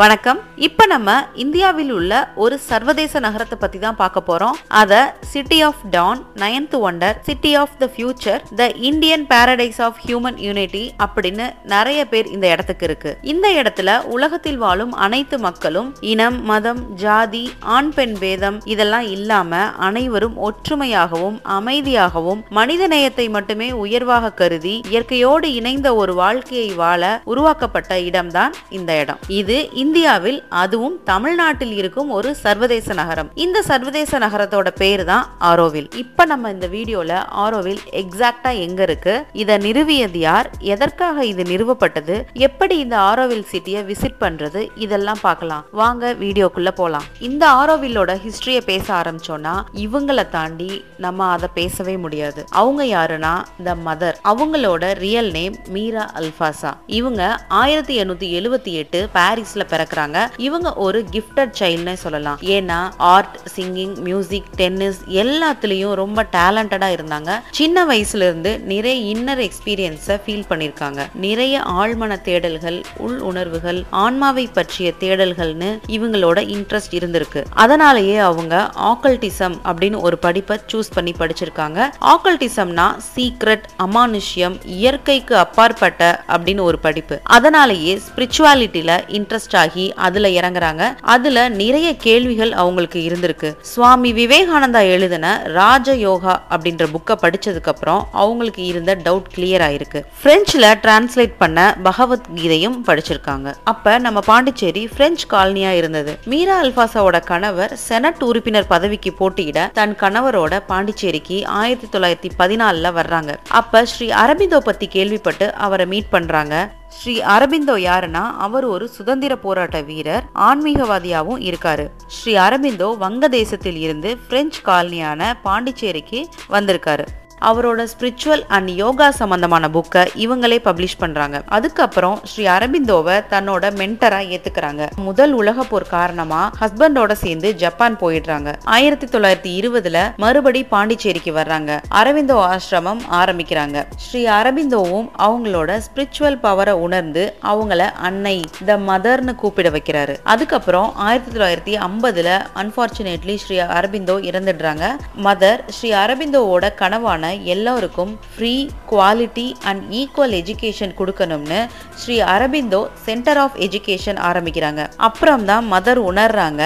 வணக்கம் இப்போ நம்ம இந்தியாவில் உள்ள ஒரு சர்வதேச நகரத்தை பற்றி தான் பார்க்க போகிறோம் அதை city of dawn ninth wonder city of the future the Indian paradise of human unity அப்படின்னு நிறைய பேர் இந்த இடத்துக்கு இருக்கு இந்த இடத்துல உலகத்தில் வாழும் அனைத்து மக்களும் இனம் மதம் ஜாதி ஆண் பெண் பேதம் இதெல்லாம் இல்லாம அனைவரும் ஒற்றுமையாகவும் அமைதியாகவும் மனித நேயத்தை மட்டுமே உயர்வாக கருதி இயற்கையோடு இணைந்த ஒரு வாழ்க்கையை வாழ உருவாக்கப்பட்ட இடம்தான் இந்த இடம் இது இந்தியாவில் அதுவும் தமிழ்நாட்டில் இருக்கும் ஒரு சர்வதேச நகரம் இந்த சர்வதேச நகரத்தோட பேர் தான் ஆரோவில் இப்ப நம்ம இந்த வீடியோல ஆரோவில் எக்ஸாக்டா எங்க இருக்கு இதை நிறுவியது யார் எதற்காக இது நிறுவப்பட்டது எப்படி இந்த ஆரோவில் சிட்டியை விசிட் பண்றது இதெல்லாம் பார்க்கலாம் வாங்க வீடியோக்குள்ள போலாம் இந்த ஆரோவிலோட ஹிஸ்டரிய பேச ஆரம்பிச்சோம்னா இவங்களை தாண்டி நம்ம அதை பேசவே முடியாது அவங்க யாருன்னா த மதர் அவங்களோட ரியல் நேம் மீரா அல்பாசா இவங்க ஆயிரத்தி எண்ணூத்தி எழுபத்தி எட்டு பாரிஸ்ல பிறக்கிறாங்க இவங்க ஒரு கிஃப்டட் சைல்ட்னே சொல்லலாம் ஏன்னா ஆர்ட் சிங்கிங் மியூசிக் டென்னிஸ் எல்லாத்துலேயும் ரொம்ப டேலண்டடாக இருந்தாங்க சின்ன வயசுல இருந்து நிறைய இன்னர் எக்ஸ்பீரியன்ஸை ஃபீல் பண்ணியிருக்காங்க நிறைய ஆழ்மன தேடல்கள் உள் உணர்வுகள் ஆன்மாவை பற்றிய தேடல்கள்னு இவங்களோட இன்ட்ரெஸ்ட் இருந்திருக்கு அதனாலேயே அவங்க ஆக்கல்டிசம் அப்படின்னு ஒரு படிப்பை சூஸ் பண்ணி படிச்சிருக்காங்க ஆக்கல்டிசம்னா சீக்ரெட் அமானுஷ்யம் இயற்கைக்கு அப்பாற்பட்ட அப்படின்னு ஒரு படிப்பு அதனாலேயே ஸ்பிரிச்சுவாலிட்டியில இன்ட்ரெஸ்ட் ஆகி அதுல இறங்குறாங்க அதுல நிறைய கேள்விகள் அவங்களுக்கு இருந்திருக்கு சுவாமி விவேகானந்தா எழுதின ராஜ யோகா அப்படின்ற புக்கை படிச்சதுக்கு அப்புறம் அவங்களுக்கு இருந்த டவுட் கிளியர் ஆயிருக்கு பிரெஞ்சுல டிரான்ஸ்லேட் பண்ண பகவத்கீதையும் படிச்சிருக்காங்க அப்ப நம்ம பாண்டிச்சேரி பிரெஞ்சு காலனியா இருந்தது மீரா அல்பாசாவோட கணவர் செனட் உறுப்பினர் பதவிக்கு போட்டியிட தன் கணவரோட பாண்டிச்சேரிக்கு ஆயிரத்தி தொள்ளாயிரத்தி பதினாலுல வர்றாங்க அப்ப ஸ்ரீ அரபிதோ பத்தி கேள்விப்பட்டு அவரை மீட் பண்றாங்க ஸ்ரீ அரபிந்தோ யாருன்னா அவர் ஒரு சுதந்திர போராட்ட வீரர் ஆன்மீகவாதியாகவும் இருக்காரு ஸ்ரீ அரபிந்தோ வங்கதேசத்தில் இருந்து பிரெஞ்சு காலனியான பாண்டிச்சேரிக்கு வந்திருக்காரு அவரோட ஸ்பிரிச்சுவல் அண்ட் யோகா சம்பந்தமான புக்கை இவங்களே பப்ளிஷ் பண்றாங்க அதுக்கப்புறம் ஸ்ரீ அரபிந்தோவை தன்னோட மென்டரா ஏத்துக்கிறாங்க முதல் உலக போர் காரணமா ஹஸ்பண்டோட சேர்ந்து ஜப்பான் போயிடுறாங்க ஆயிரத்தி தொள்ளாயிரத்தி இருபதுல மறுபடி பாண்டிச்சேரிக்கு வர்றாங்க அரவிந்தோ ஆசிரமம் ஆரம்பிக்கிறாங்க ஸ்ரீ அரபிந்தோவும் அவங்களோட ஸ்பிரிச்சுவல் பவரை உணர்ந்து அவங்கள அன்னை த மதர்னு கூப்பிட வைக்கிறாரு அதுக்கப்புறம் ஆயிரத்தி தொள்ளாயிரத்தி ஐம்பதுல அன்பார்ச்சுனேட்லி ஸ்ரீ அரபிந்தோ இறந்துடுறாங்க மதர் ஸ்ரீ அரபிந்தோவோட கனவான வயசான எல்லோருக்கும் free quality and equal education கொடுக்கணும்னு Sri Aurobindo centre of education ஆரம்பிக்கிறாங்க அப்புறம் தான் மதர் உணர்றாங்க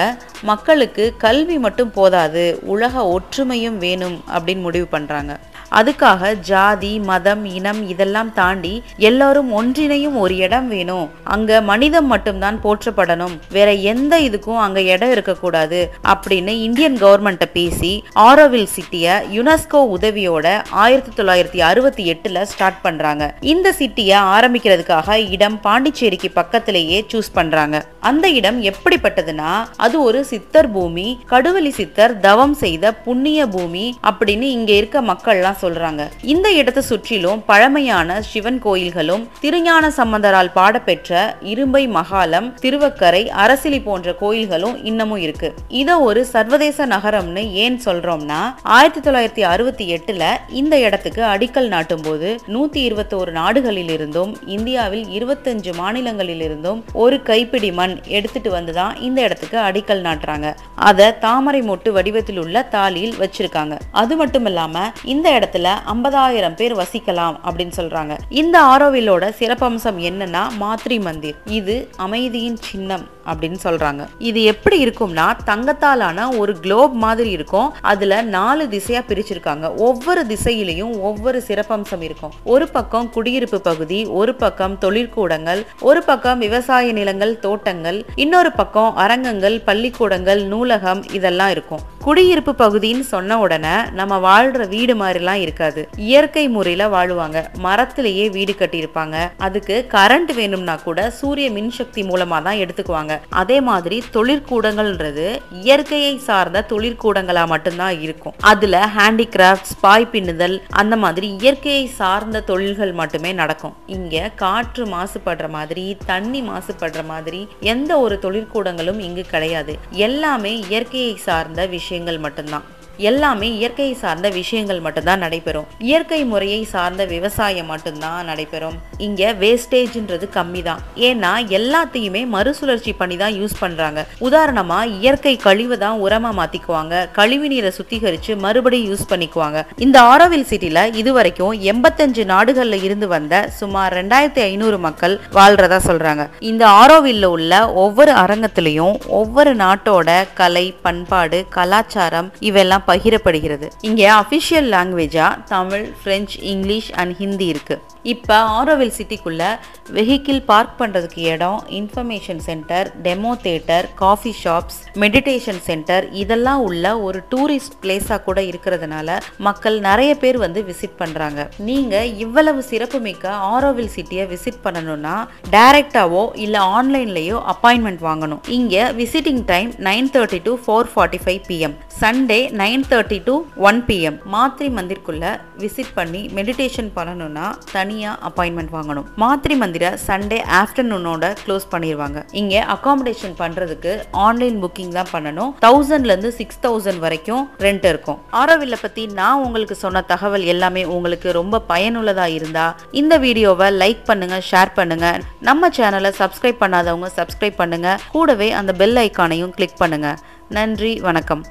மக்களுக்கு கல்வி மட்டும் போதாது உலக ஒற்றுமையும் வேணும் அப்படின்னு முடிவு பண்ணுறாங்க அதுக்காக ஜாதி மதம் இனம் இதெல்லாம் தாண்டி எல்லாரும் ஒன்றிணையும் ஒரு இடம் வேணும் அங்க மனிதம் மட்டும்தான் போற்றப்படணும் வேற எந்த இதுக்கும் அங்க இடம் இருக்கக்கூடாது அப்படின்னு இந்தியன் கவர்மெண்ட்டை பேசி ஆரோவில் சிட்டியை யுனெஸ்கோ உதவியோட ஆயிரத்தி தொள்ளாயிரத்தி அறுபத்தி எட்டுல ஸ்டார்ட் பண்றாங்க இந்த சிட்டியை ஆரம்பிக்கிறதுக்காக இடம் பாண்டிச்சேரிக்கு பக்கத்திலேயே சூஸ் பண்றாங்க அந்த இடம் எப்படிப்பட்டதுன்னா அது ஒரு சித்தர் பூமி கடுவலி சித்தர் தவம் செய்த புண்ணிய பூமி அப்படின்னு இங்க இருக்க மக்கள்லாம் சொல்றாங்க இந்த இடத்தை சுற்றிலும் பழமையான சிவன் கோயில்களும் திருஞான சம்பந்தரால் பாடப்பெற்ற இரும்பை மகாலம் திருவக்கரை அரசிலி போன்ற கோயில்களும் இன்னமும் இருக்கு இதை ஒரு சர்வதேச நகரம்னு ஏன் சொல்றோம்னா ஆயிரத்தி தொள்ளாயிரத்தி அறுபத்தி எட்டுல இந்த இடத்துக்கு அடிக்கல் நாட்டும் போது நூத்தி இருபத்தோரு நாடுகளில் இருந்தும் இந்தியாவில் இருபத்தஞ்சு மாநிலங்களில் இருந்தும் ஒரு கைப்பிடி மண் எடுத்துட்டு வந்துதான் இந்த இடத்துக்கு அடிக்கல் நாட்டுறாங்க அதை தாமரை மொட்டு வடிவத்தில் உள்ள தாலியில் வச்சிருக்காங்க அது மட்டும் இல்லாம இந்த இடத்த இடத்துல ஐம்பதாயிரம் பேர் வசிக்கலாம் அப்படின்னு சொல்றாங்க இந்த ஆரோவிலோட சிறப்பம்சம் என்னன்னா மாத்ரி மந்திர் இது அமைதியின் சின்னம் அப்படின்னு சொல்றாங்க இது எப்படி இருக்கும்னா தங்கத்தாலான ஒரு குளோப் மாதிரி இருக்கும் அதுல நாலு திசையா பிரிச்சிருக்காங்க ஒவ்வொரு திசையிலையும் ஒவ்வொரு சிறப்பம்சம் இருக்கும் ஒரு பக்கம் குடியிருப்பு பகுதி ஒரு பக்கம் தொழிற்கூடங்கள் ஒரு பக்கம் விவசாய நிலங்கள் தோட்டங்கள் இன்னொரு பக்கம் அரங்கங்கள் பள்ளிக்கூடங்கள் நூலகம் இதெல்லாம் இருக்கும் குடியிருப்பு பகுதின்னு சொன்ன உடனே நம்ம வாழ்கிற வீடு மாதிரிலாம் இருக்காது இயற்கை முறையில் வாழுவாங்க மரத்திலேயே வீடு கட்டியிருப்பாங்க அதுக்கு கரண்ட் வேணும்னா கூட சூரிய மின்சக்தி மூலமாக தான் எடுத்துக்குவாங்க அதே மாதிரி தொழிற்கூடங்கள்ன்றது இயற்கையை சார்ந்த தொழிற்கூடங்களா மட்டும்தான் இருக்கும் அதில் ஹேண்டிகிராஃப்ட் ஸ்பாய் பின்னுதல் அந்த மாதிரி இயற்கையை சார்ந்த தொழில்கள் மட்டுமே நடக்கும் இங்கே காற்று மாசுபடுற மாதிரி தண்ணி மாசுபடுற மாதிரி எந்த ஒரு தொழிற்கூடங்களும் இங்கு கிடையாது எல்லாமே இயற்கையை சார்ந்த விஷயம் விஷயங்கள் மட்டும்தான் எல்லாமே இயற்கையை சார்ந்த விஷயங்கள் மட்டும்தான் நடைபெறும் இயற்கை முறையை சார்ந்த விவசாயம் மட்டும்தான் நடைபெறும் இங்க வேஸ்டேஜ்ன்றது கம்மி தான் ஏன்னா எல்லாத்தையுமே மறுசுழற்சி பண்ணி தான் யூஸ் பண்றாங்க உதாரணமா இயற்கை கழிவு தான் உரமா மாத்திக்குவாங்க கழிவு நீரை சுத்திகரிச்சு மறுபடியும் யூஸ் பண்ணிக்குவாங்க இந்த ஆரோவில் சிட்டில இதுவரைக்கும் எண்பத்தஞ்சு நாடுகள்ல இருந்து வந்த சுமார் ரெண்டாயிரத்தி ஐநூறு மக்கள் வாழ்றதா சொல்றாங்க இந்த ஆரோவில்ல உள்ள ஒவ்வொரு அரங்கத்திலையும் ஒவ்வொரு நாட்டோட கலை பண்பாடு கலாச்சாரம் இவெல்லாம் பகிரப்படுகிறது இங்கே அஃபிஷியல் லாங்குவேஜாக Tamil French English and Hindi இருக்குது இப்போ ஆரோவில் சிட்டிக்குள்ளே வெஹிக்கிள் பார்க் பண்ணுறதுக்கு இடம் information centre demo theatre coffee shops meditation centre இதெல்லாம் உள்ள ஒரு டூரிஸ்ட் பிளேஸாக கூட இருக்கிறதுனால மக்கள் நிறைய பேர் வந்து விசிட் பண்ணுறாங்க நீங்கள் இவ்வளவு சிறப்புமிக்க ஆரோவில் சிட்டியை விசிட் பண்ணணும்னா டைரெக்டாவோ இல்லை ஆன்லைன்லேயோ அப்பாயின்மெண்ட் வாங்கணும் இங்கே visiting time nine thirty to four forty five PM Sunday nine thirty to one PM மாத்ரி மந்திர்க்குள்ளே விசிட் பண்ணி மெடிடேஷன் பண்ணணும்னா தனியாக அப்பாயின்மெண்ட் வாங்கணும் மாத்ரி மந்திர சண்டே ஆஃப்டர்நூனோட க்ளோஸ் பண்ணிடுவாங்க இங்கே அகாமடேஷன் பண்ணுறதுக்கு ஆன்லைன் புக்கிங் தான் பண்ணணும் தௌசண்ட்லேருந்து சிக்ஸ் தௌசண்ட் வரைக்கும் ரெண்ட் இருக்கும் ஆரோவில் பற்றி நான் உங்களுக்கு சொன்ன தகவல் எல்லாமே உங்களுக்கு ரொம்ப பயனுள்ளதாக இருந்தால் இந்த வீடியோவை லைக் பண்ணுங்கள் ஷேர் பண்ணுங்கள் நம்ம சேனலை சப்ஸ்கிரைப் பண்ணாதவங்க சப்ஸ்கிரைப் பண்ணுங்கள் கூடவே அந்த பெல் ஐக்கானையும் கிளிக் பண்ணுங்கள் நன்றி வணக்கம்